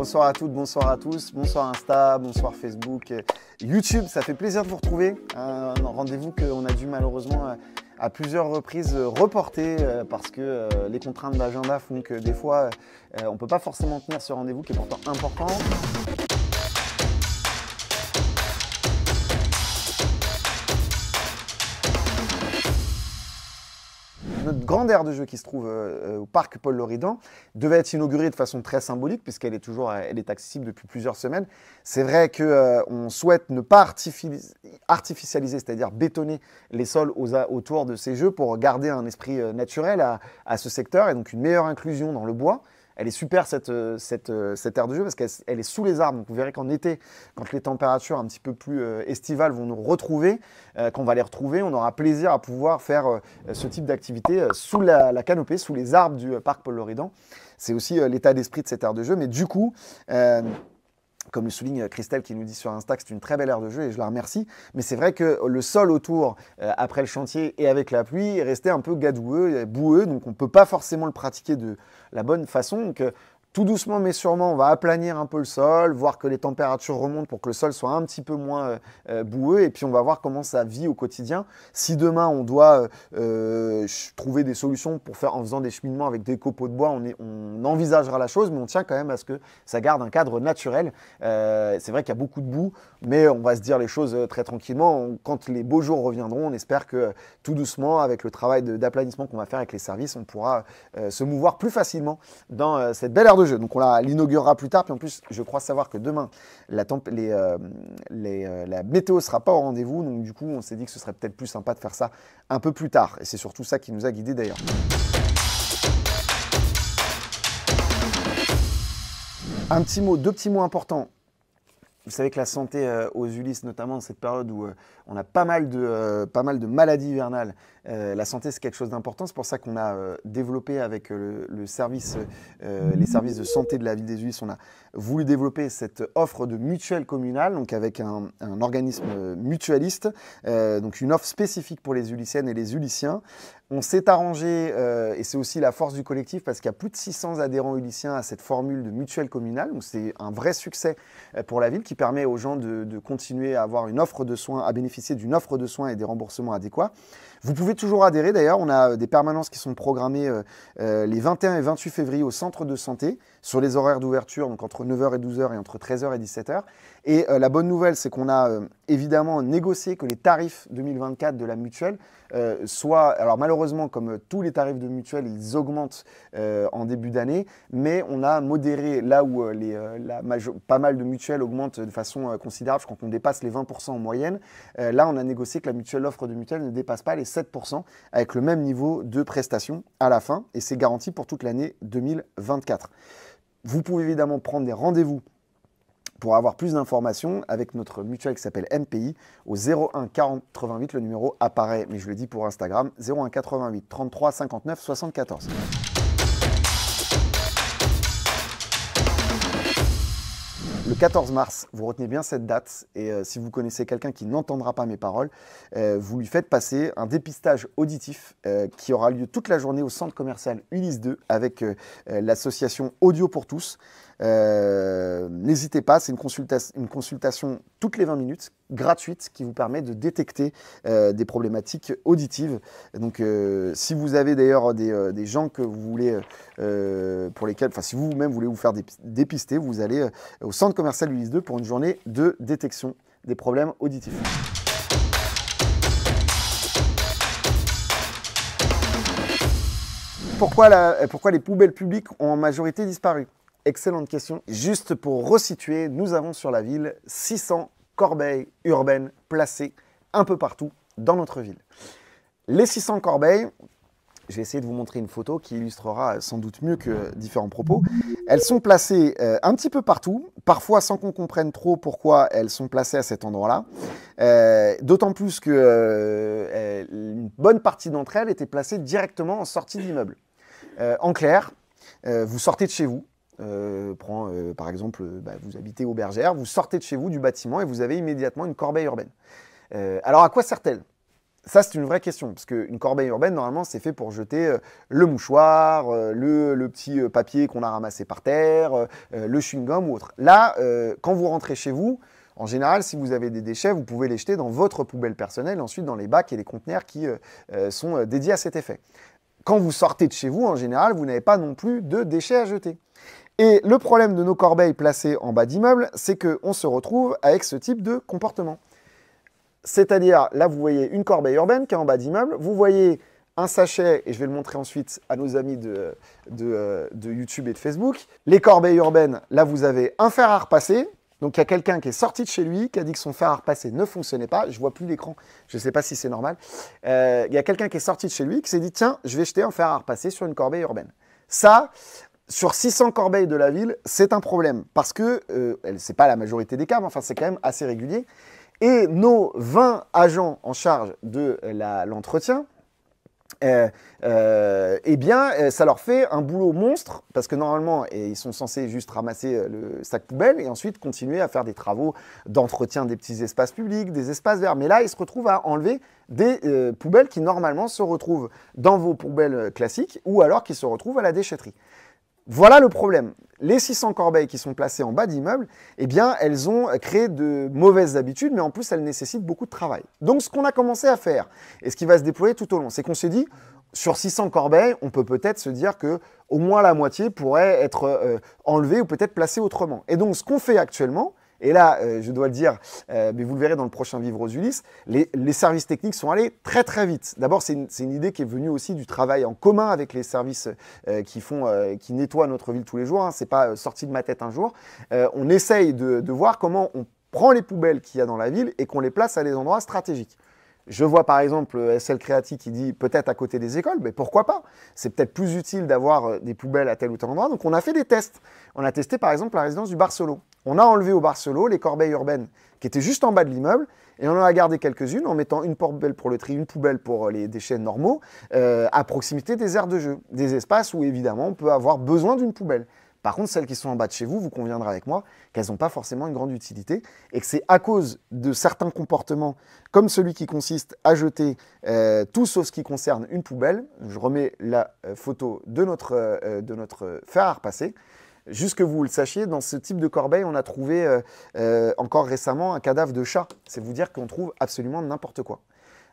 Bonsoir à toutes, bonsoir à tous, bonsoir Insta, bonsoir Facebook, euh, YouTube, ça fait plaisir de vous retrouver. Un rendez-vous qu'on a dû malheureusement euh, à plusieurs reprises euh, reporter parce que les contraintes d'agenda font que des fois on ne peut pas forcément tenir ce rendez-vous qui est pourtant important. grande aire de jeu qui se trouve euh, euh, au parc Paul Loridan devait être inaugurée de façon très symbolique puisqu'elle est toujours euh, elle est accessible depuis plusieurs semaines. C'est vrai que on souhaite ne pas artificialiser, c'est-à-dire bétonner les sols autour de ces jeux pour garder un esprit naturel à ce secteur et donc une meilleure inclusion dans le bois elle est super cette, euh, euh, cette, aire de jeu parce qu'elle est sous les arbres. Donc vous verrez qu'en été, quand les températures un petit peu plus euh, estivales vont nous retrouver, qu'on va les retrouver, on aura plaisir à pouvoir faire ce type d'activité sous la, la, canopée, sous les arbres du parc Paul Loridan. C'est aussi l'état d'esprit de cette aire de jeu. Mais du coup, comme le souligne euh, Christelle qui nous dit sur Insta c'est une très belle heure de jeu et je la remercie. Mais c'est vrai que le sol autour, euh, après le chantier et avec la pluie, est resté un peu gadoueux, euh, boueux, donc on ne peut pas forcément le pratiquer de la bonne façon. Donc tout doucement mais sûrement, on va aplanir un peu le sol, voir que les températures remontent pour que le sol soit un petit peu moins euh, euh, boueux, et puis on va voir comment ça vit au quotidien. Si demain on doit euh, trouver des solutions pour faire en faisant des cheminements avec des copeaux de bois, on, envisagera la chose, mais on tient quand même à ce que ça garde un cadre naturel. c'est vrai qu'il y a beaucoup de boue, mais on va se dire les choses très tranquillement. Quand les beaux jours reviendront, on espère que tout doucement, avec le travail d'aplanissement qu'on va faire avec les services, on pourra se mouvoir plus facilement dans cette belle heure donc on l'inaugurera plus tard. Puis en plus, je crois savoir que demain, la, météo les, euh, euh, météo sera pas au rendez-vous. Donc du coup, on s'est dit que ce serait peut-être plus sympa de faire ça un peu plus tard. Et c'est surtout ça qui nous a guidés d'ailleurs. Un petit mot, deux petits mots importants vous savez que la santé euh, aux Ulysses, notamment dans cette période où on a pas pas mal de maladies hivernales, euh, la santé, c'est quelque chose d'important. C'est pour ça qu'on a euh, développé avec euh, le, service, les services de santé de la ville des Ulysses, on a voulu développer cette offre de mutuelle communale, donc avec un, organisme mutualiste, donc une offre spécifique pour les Ulyssiennes et les Ulyssiens. On s'est arrangé, et c'est aussi la force du collectif, parce qu'il y a plus de 600 adhérents Ulyssiens à cette formule de mutuelle communale. Donc c'est un vrai succès pour la ville qui permet aux gens de, de continuer à avoir une offre de soins, à bénéficier d'une offre de soins et des remboursements adéquats. Vous pouvez toujours adhérer d'ailleurs. On a euh, des permanences qui sont programmées euh, euh, les 21 et 28 février au centre de santé sur les horaires d'ouverture, donc entre 9h et 12h et entre 13h et 17h. Et euh, la bonne nouvelle, c'est qu'on a euh, évidemment négocié que les tarifs 2024 de la mutuelle euh, soient, alors malheureusement, comme tous les tarifs de mutuelle, ils augmentent en début d'année, mais on a modéré là où les, pas mal de mutuelles augmentent de façon considérable, quand on dépasse les 20% en moyenne. là, on a négocié que la mutuelle, l'offre de mutuelle ne dépasse pas les 7% avec le même niveau de prestation à la fin, et c'est garanti pour toute l'année 2024. Vous pouvez évidemment prendre des rendez-vous pour avoir plus d'informations, avec notre mutuelle qui s'appelle MPI, au 01 88, le numéro apparaît, mais je le dis pour Instagram, 01 88 33 59 74. le 14 mars. Vous retenez bien cette date et euh, si vous connaissez quelqu'un qui n'entendra pas mes paroles, euh, vous lui faites passer un dépistage auditif euh, qui aura lieu toute la journée au centre commercial Ulysse 2 avec l'association Audio pour tous. N'hésitez pas, c'est une, une consultation toutes les 20 minutes gratuite qui vous permet de détecter euh, des problématiques auditives. Donc euh, si vous avez d'ailleurs des, euh, gens que vous voulez, pour lesquels, enfin si vous-même voulez vous faire dépister, vous allez au centre commercial Ulysse 2 pour une journée de détection des problèmes auditifs. Pourquoi, la, pourquoi les poubelles publiques ont en majorité disparu Excellente question. Juste pour resituer, nous avons sur la ville 600 corbeilles urbaines placées un peu partout dans notre ville. Les 600 corbeilles, je vais essayer de vous montrer une photo qui illustrera sans doute mieux que différents propos. Elles sont placées euh, un petit peu partout, parfois sans qu'on comprenne trop pourquoi elles sont placées à cet endroit-là. Euh, d'autant plus que euh, une bonne partie d'entre elles étaient placées directement en sortie d'immeuble. en clair, vous sortez de chez vous, euh, euh, par exemple, euh, bah, vous habitez au Bergère, vous sortez de chez vous du bâtiment et vous avez immédiatement une corbeille urbaine. alors à quoi sert-elle ça, c'est une vraie question, parce qu'une corbeille urbaine, normalement, c'est fait pour jeter le mouchoir, le, le, petit papier qu'on a ramassé par terre, le chewing-gum ou autre. Là, quand vous rentrez chez vous, en général, si vous avez des déchets, vous pouvez les jeter dans votre poubelle personnelle, ensuite dans les bacs et les conteneurs qui sont dédiés à cet effet quand vous sortez de chez vous, en général, vous n'avez pas non plus de déchets à jeter. Et le problème de nos corbeilles placées en bas d'immeuble, c'est qu'on se retrouve avec ce type de comportement. C'est-à-dire, là, vous voyez une corbeille urbaine qui est en bas d'immeuble, vous voyez un sachet, et je vais le montrer ensuite à nos amis euh, de, YouTube et de Facebook. Les corbeilles urbaines, là, vous avez un fer à repasser. Donc, il y a quelqu'un qui est sorti de chez lui, qui a dit que son fer à repasser ne fonctionnait pas. Je ne vois plus l'écran, je ne sais pas si c'est normal. Euh, il y a quelqu'un qui est sorti de chez lui, qui s'est dit, tiens, je vais jeter un fer à repasser sur une corbeille urbaine. Ça, sur 600 corbeilles de la ville, c'est un problème parce que ce euh, c'est pas la majorité des cas, mais enfin c'est quand même assez régulier. Et nos 20 agents en charge de l'entretien, euh, euh, eh bien, ça leur fait un boulot monstre parce que normalement, ils sont censés juste ramasser le sac poubelle et ensuite continuer à faire des travaux d'entretien des petits espaces publics, des espaces verts. Mais là, ils se retrouvent à enlever des poubelles qui normalement se retrouvent dans vos poubelles classiques ou alors qui se retrouvent à la déchetterie. Voilà le problème. Les 600 corbeilles qui sont placées en bas d'immeuble, eh bien, elles ont créé de mauvaises habitudes, mais en plus, elles nécessitent beaucoup de travail. Donc, ce qu'on a commencé à faire, et ce qui va se déployer tout au long, c'est qu'on s'est dit, sur 600 corbeilles, on peut peut-être se dire que au moins la moitié pourrait être euh, enlevée ou peut-être placée autrement. Et donc, ce qu'on fait actuellement, et là, euh, je dois le dire, euh, mais vous le verrez dans le prochain Vivre aux Ulysses, les, services techniques sont allés très très vite. D'abord, c'est une, idée qui est venue aussi du travail en commun avec les services euh, qui font, qui nettoient notre ville tous les jours. Hein. Ce n'est pas sorti de ma tête un jour. on essaye de, voir comment on prend les poubelles qu'il y a dans la ville et qu'on les place à des endroits stratégiques. Je vois par exemple SL Creati qui dit peut-être à côté des écoles, mais pourquoi pas C'est peut-être plus utile d'avoir des poubelles à tel ou tel endroit. Donc on a fait des tests. On a testé par exemple la résidence du Barcelon. On a enlevé au Barcelo les corbeilles urbaines qui étaient juste en bas de l'immeuble et on en a gardé quelques-unes en mettant une poubelle pour le tri, une poubelle pour euh, les déchets normaux euh, à proximité des aires de jeu, des espaces où évidemment on peut avoir besoin d'une poubelle. Par contre, celles qui sont en bas de chez vous, vous conviendrez avec moi qu'elles n'ont pas forcément une grande utilité et que c'est à cause de certains comportements, comme celui qui consiste à jeter euh, tout sauf ce qui concerne une poubelle. Je remets la photo de notre, fer de notre passé juste que vous le sachiez, dans ce type de corbeille, on a trouvé euh, euh, encore récemment un cadavre de chat. C'est vous dire qu'on trouve absolument n'importe quoi.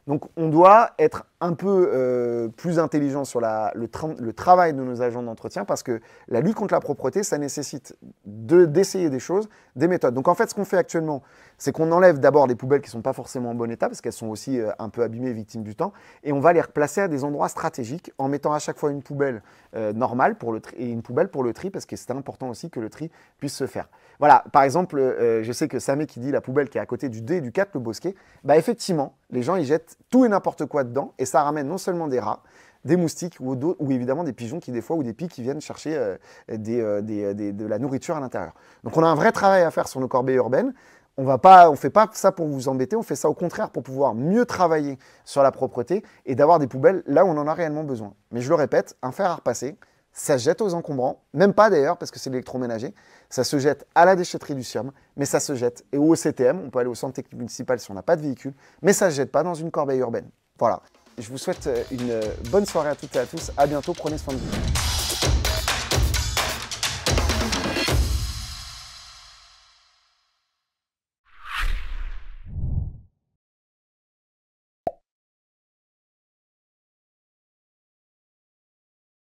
Donc on doit être un peu euh, plus intelligent sur le, travail de nos agents d'entretien parce que la lutte contre la propreté, ça nécessite d'essayer des choses, des méthodes. Donc en fait, ce qu'on fait actuellement, c'est qu'on enlève d'abord les poubelles qui ne sont pas forcément en bon état parce qu'elles sont aussi euh, un peu abîmées, victimes du temps, et on va les replacer à des endroits stratégiques en mettant à chaque fois une poubelle euh, normale pour le et une poubelle pour le tri parce que c'est important aussi que le tri puisse se faire. Voilà, par exemple, je sais que Samé qui dit la poubelle qui est à côté du D du 4, le bosquet, bah effectivement, les gens ils jettent tout et n'importe quoi dedans et ça ramène non seulement des rats, des moustiques ou, ou évidemment des pigeons qui des fois ou des pies qui viennent chercher euh, euh, euh, de la nourriture à l'intérieur. Donc on a un vrai travail à faire sur nos corbeilles urbaines. On va pas, on fait pas ça pour vous embêter, on fait ça au contraire pour pouvoir mieux travailler sur la propreté et d'avoir des poubelles là où on en a réellement besoin. Mais je le répète, un fer à repasser, ça se jette aux encombrants, même pas d'ailleurs parce que c'est l'électroménager, ça se jette à la déchetterie du SIAM, mais ça se jette et au CTM, on peut aller au centre technique municipal si on n'a pas de véhicule, mais ça se jette pas dans une corbeille urbaine. Voilà. Je vous souhaite euh, une euh, bonne soirée à toutes et à tous, à bientôt, prenez soin de vous.